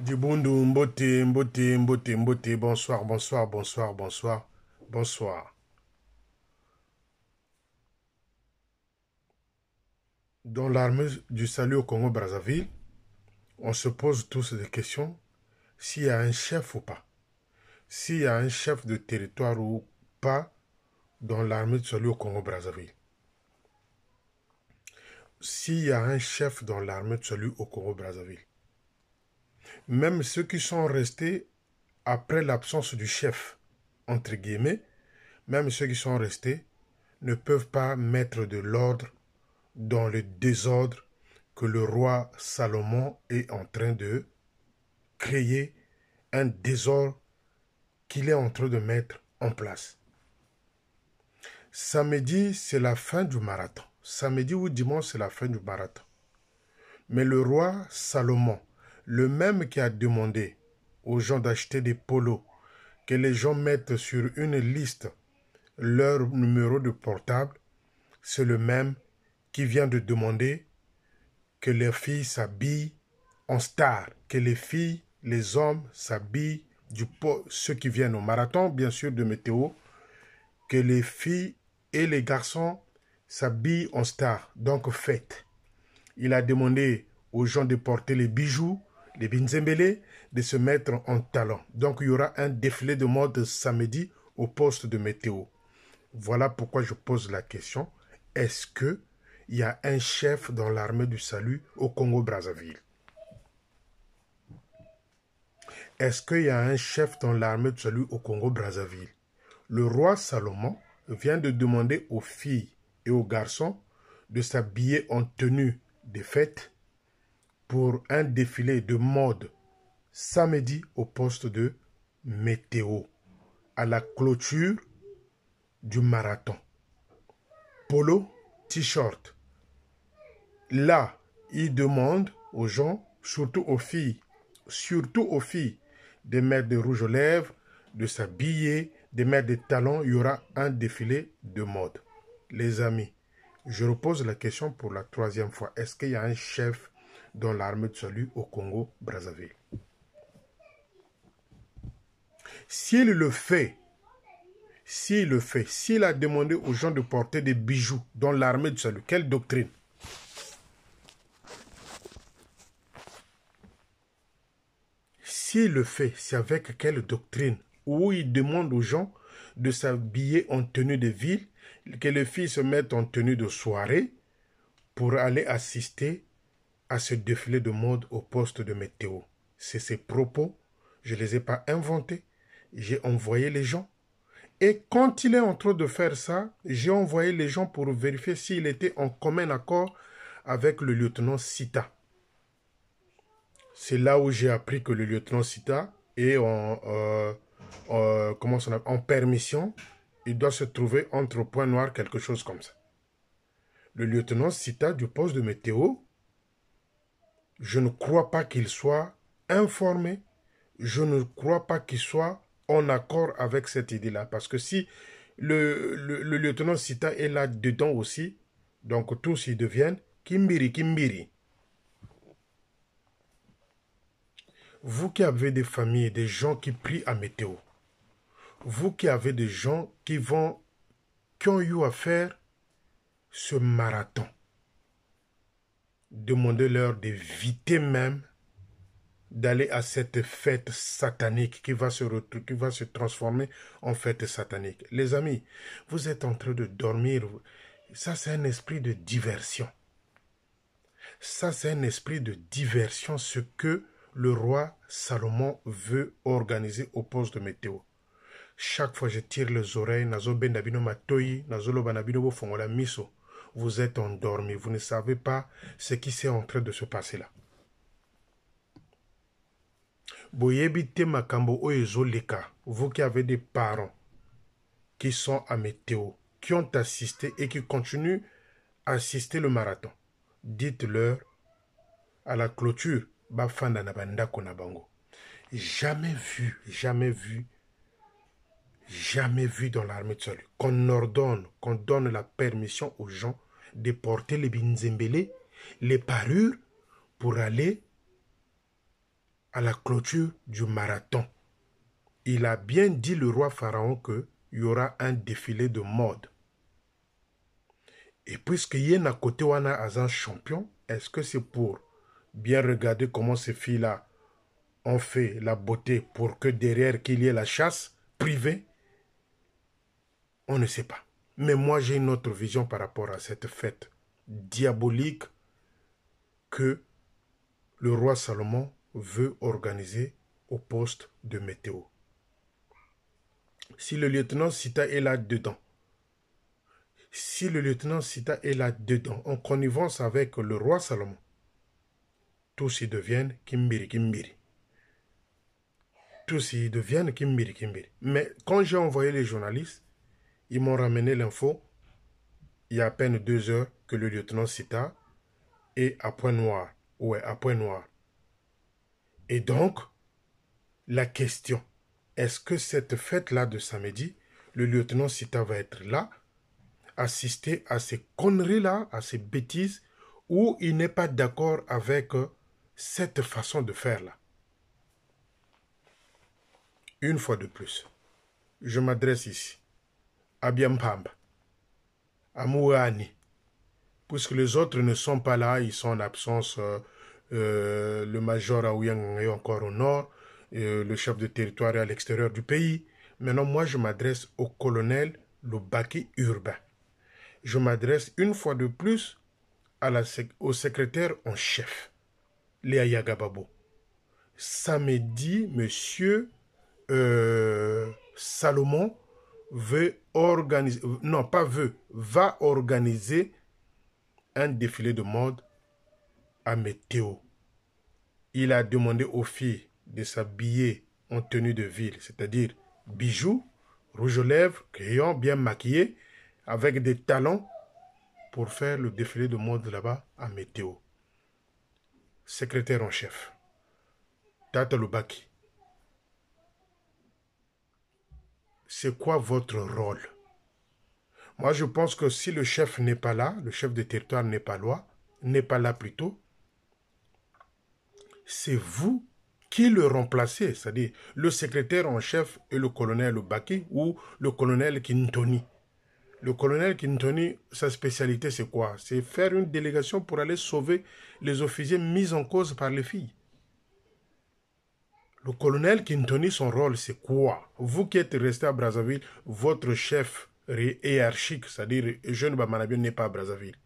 Dibundu, Mbote, Mbote, Mbote, Mbote, bonsoir, bonsoir, bonsoir, bonsoir, bonsoir. Dans l'armée du salut au Congo-Brazzaville, on se pose tous des questions s'il y a un chef ou pas, s'il y a un chef de territoire ou pas dans l'armée du salut au Congo-Brazzaville. S'il y a un chef dans l'armée du salut au Congo-Brazzaville. Même ceux qui sont restés après l'absence du chef, entre guillemets, même ceux qui sont restés ne peuvent pas mettre de l'ordre dans le désordre que le roi Salomon est en train de créer, un désordre qu'il est en train de mettre en place. Samedi, c'est la fin du marathon. Samedi ou dimanche, c'est la fin du marathon. Mais le roi Salomon le même qui a demandé aux gens d'acheter des polos, que les gens mettent sur une liste leur numéro de portable, c'est le même qui vient de demander que les filles s'habillent en star, que les filles, les hommes s'habillent du ceux qui viennent au marathon, bien sûr, de météo, que les filles et les garçons s'habillent en star, donc fête. Il a demandé aux gens de porter les bijoux, les Binzembele de se mettre en talent. Donc il y aura un défilé de mode samedi au poste de météo. Voilà pourquoi je pose la question est-ce que il y a un chef dans l'armée du salut au Congo-Brazzaville Est-ce qu'il y a un chef dans l'armée du salut au Congo-Brazzaville Le roi Salomon vient de demander aux filles et aux garçons de s'habiller en tenue des fêtes pour un défilé de mode samedi au poste de météo à la clôture du marathon. Polo, t-shirt. Là, il demande aux gens, surtout aux filles, surtout aux filles, de mettre des rouges aux lèvres, de s'habiller, de mettre des talons. Il y aura un défilé de mode. Les amis, je repose la question pour la troisième fois. Est-ce qu'il y a un chef dans l'armée de salut au Congo-Brazzaville. S'il le fait, s'il le fait, s'il a demandé aux gens de porter des bijoux dans l'armée de salut, quelle doctrine S'il le fait, c'est avec quelle doctrine Où il demande aux gens de s'habiller en tenue de ville, que les filles se mettent en tenue de soirée pour aller assister à ce défilé de mode au poste de météo. C'est ses propos, je ne les ai pas inventés, j'ai envoyé les gens. Et quand il est en train de faire ça, j'ai envoyé les gens pour vérifier s'il était en commun accord avec le lieutenant Sita. C'est là où j'ai appris que le lieutenant Sita est en, euh, en permission. Il doit se trouver entre points noirs, quelque chose comme ça. Le lieutenant Sita du poste de météo je ne crois pas qu'il soit informé, je ne crois pas qu'il soit en accord avec cette idée-là. Parce que si le, lieutenant Sita est là-dedans aussi, donc tous ils deviennent Kimbiri, Kimbiri. Vous qui avez des familles, des gens qui prient à météo, vous qui avez des gens qui vont, qui ont eu à faire ce marathon, demandez-leur d'éviter même d'aller à cette fête satanique qui va, se qui va se transformer en fête satanique. Les amis, vous êtes en train de dormir. Ça, c'est un esprit de diversion. Ça, c'est un esprit de diversion, ce que le roi Salomon veut organiser au poste de météo. Chaque fois, je tire les oreilles, nazo matoi, nazo fongola miso vous êtes endormi, vous ne savez pas ce qui s'est en train de se passer là. vous qui avez des parents qui sont à météo, qui ont assisté et qui continuent à assister le marathon, dites-leur à la clôture, Jamais vu, jamais vu jamais vu dans l'armée de salut. Qu'on ordonne, qu'on donne la permission aux gens de porter les binzembélés, les parures, pour aller à la clôture du marathon. Il a bien dit le roi Pharaon qu'il y aura un défilé de mode. Et puisque il côté Wana a un champion, est-ce que c'est pour bien regarder comment ces filles-là ont fait la beauté pour que derrière qu'il y ait la chasse privée on ne sait pas. Mais moi, j'ai une autre vision par rapport à cette fête diabolique que le roi Salomon veut organiser au poste de météo. Si le lieutenant Sita est là-dedans, si le lieutenant Sita est là-dedans, en connivence avec le roi Salomon, tous y deviennent Kimbiri Kimbiri. Tous y deviennent Kimbiri Kimbiri. Mais quand j'ai envoyé les journalistes, ils m'ont ramené l'info il y a à peine deux heures que le lieutenant Sita est à point noir. Ouais, à point noir. Et donc, la question, est-ce que cette fête-là de samedi, le lieutenant Sita va être là, assister à ces conneries-là, à ces bêtises, ou il n'est pas d'accord avec euh, cette façon de faire-là Une fois de plus, je m'adresse ici à Mpamba, à Mouani. Puisque les autres ne sont pas là, ils sont en absence. Euh, euh, le major Aouyang est encore au nord, euh, le chef de territoire est à l'extérieur du pays. Maintenant, moi, je m'adresse au colonel Lobaki Urbain. Je m'adresse une fois de plus à la au secrétaire en chef, Léa Yagababo. Samedi, monsieur Salomon veut organiser, non pas veut, va organiser un défilé de mode à Météo. Il a demandé aux filles de s'habiller en tenue de ville, c'est-à-dire bijoux, rouge aux lèvres, crayons, bien maquillés, avec des talons pour faire le défilé de mode là-bas à Météo. Secrétaire en chef, Tata Lubaki c'est quoi votre rôle Moi, je pense que si le chef n'est pas là, le chef de territoire n'est pas là, n'est pas là plutôt, c'est vous qui le remplacez, c'est-à-dire le secrétaire en chef et le colonel Baki ou le colonel Kintoni. Le colonel Kintoni, sa spécialité, c'est quoi C'est faire une délégation pour aller sauver les officiers mis en cause par les filles. Le colonel tenait son rôle, c'est quoi Vous qui êtes resté à Brazzaville, votre chef hiérarchique, c'est-à-dire Jeune Bamanabio n'est pas à Brazzaville.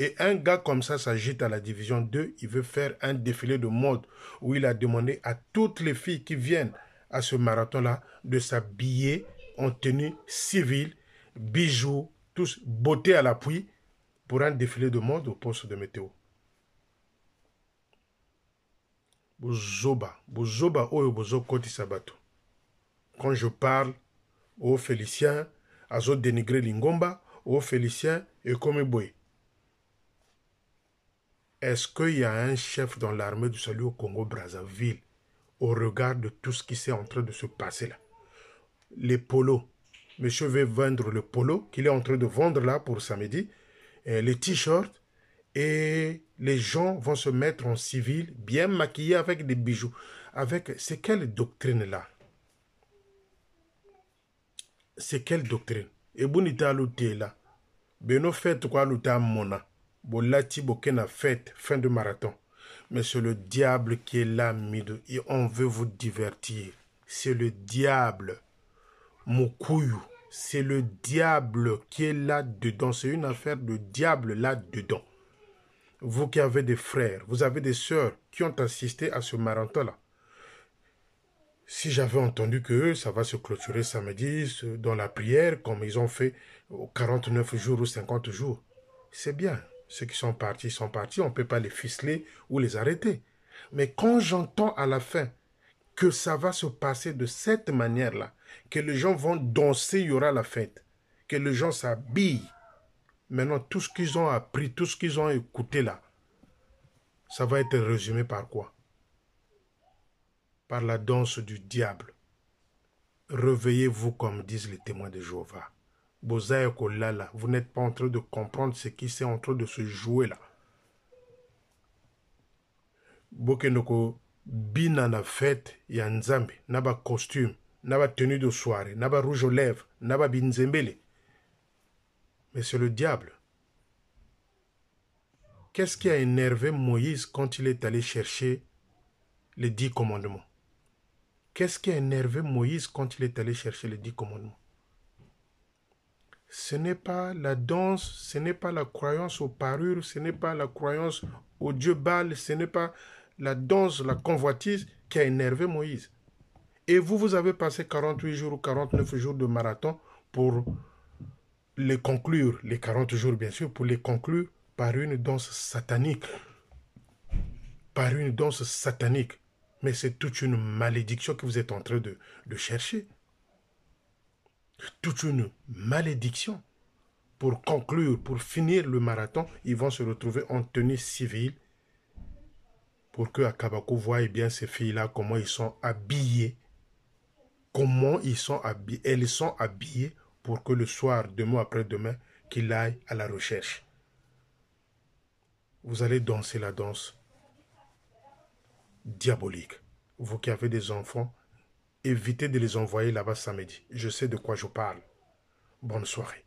Et un gars comme ça s'agite à la division 2, il veut faire un défilé de mode où il a demandé à toutes les filles qui viennent à ce marathon-là de s'habiller en tenue civile, bijoux, tous beauté à l'appui pour un défilé de mode au poste de météo. quand je parle o félicien dénigrer lingomba o félicien ekomi est-ce qu'il y a un chef dans l'armée du salut au Congo-Brazzaville au regard de tout ce qui s'est en train de se passer là Les polos. Monsieur veut vendre le polo qu'il est en train de vendre là pour samedi. les t-shirts, et les gens vont se mettre en civil, bien maquillés avec des bijoux. Avec c'est quelle doctrine là C'est quelle doctrine Et là. Beno fête quoi louta mona. Bolati bokena fête fin de marathon. Mais c'est le diable qui est là mido et on veut vous divertir. C'est le diable. mokuyu. c'est le diable qui est là dedans. C'est une affaire de diable là dedans vous qui avez des frères, vous avez des sœurs qui ont assisté à ce marathon-là. Si j'avais entendu que ça va se clôturer samedi dans la prière, comme ils ont fait 49 jours ou 50 jours, c'est bien. Ceux qui sont partis sont partis, on ne peut pas les ficeler ou les arrêter. Mais quand j'entends à la fin que ça va se passer de cette manière-là, que les gens vont danser, il y aura la fête, que les gens s'habillent, Maintenant, tout ce qu'ils ont appris, tout ce qu'ils ont écouté là, ça va être résumé par quoi Par la danse du diable. Réveillez-vous, comme disent les témoins de Jéhovah. vous n'êtes pas en train de comprendre ce qui s'est en train de se jouer là. Bokenoko, binana fête ya nzambe, naba costume, naba tenue de soirée, naba rouge aux lèvres, naba binzembele mais c'est le diable. Qu'est-ce qui a énervé Moïse quand il est allé chercher les dix commandements Qu'est-ce qui a énervé Moïse quand il est allé chercher les dix commandements Ce n'est pas la danse, ce n'est pas la croyance aux parures, ce n'est pas la croyance au dieu Baal, ce n'est pas la danse, la convoitise qui a énervé Moïse. Et vous, vous avez passé 48 jours ou 49 jours de marathon pour les conclure, les 40 jours bien sûr, pour les conclure par une danse satanique. Par une danse satanique. Mais c'est toute une malédiction que vous êtes en train de, chercher. Toute une malédiction. Pour conclure, pour finir le marathon, ils vont se retrouver en tenue civile pour que Akabako voie eh bien ces filles-là, comment ils sont habillées. Comment ils sont Elles sont habillées pour que le soir, demain après-demain, qu'il aille à la recherche. Vous allez danser la danse diabolique. Vous qui avez des enfants, évitez de les envoyer là-bas samedi. Je sais de quoi je parle. Bonne soirée.